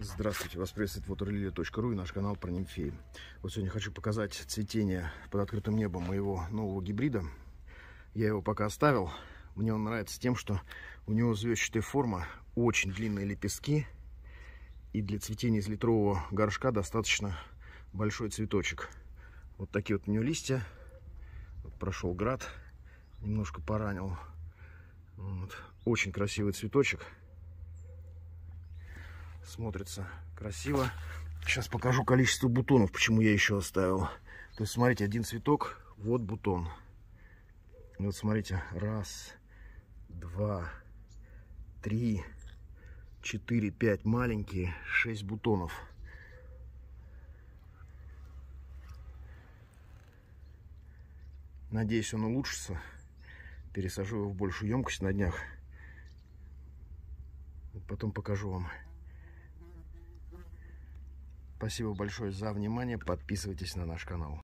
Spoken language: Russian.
Здравствуйте, вас приветствует waterlilia.ru и наш канал про нимфеи. Вот сегодня хочу показать цветение под открытым небом моего нового гибрида. Я его пока оставил. Мне он нравится тем, что у него звездчатая форма, очень длинные лепестки. И для цветения из литрового горшка достаточно большой цветочек. Вот такие вот у него листья. Вот прошел град, немножко поранил. Вот. Очень красивый цветочек смотрится красиво. Сейчас покажу количество бутонов, почему я еще оставил. То есть, смотрите, один цветок, вот бутон. И вот смотрите, раз, два, три, четыре, пять маленькие, шесть бутонов. Надеюсь, он улучшится. Пересажу его в большую емкость на днях. Потом покажу вам. Спасибо большое за внимание. Подписывайтесь на наш канал.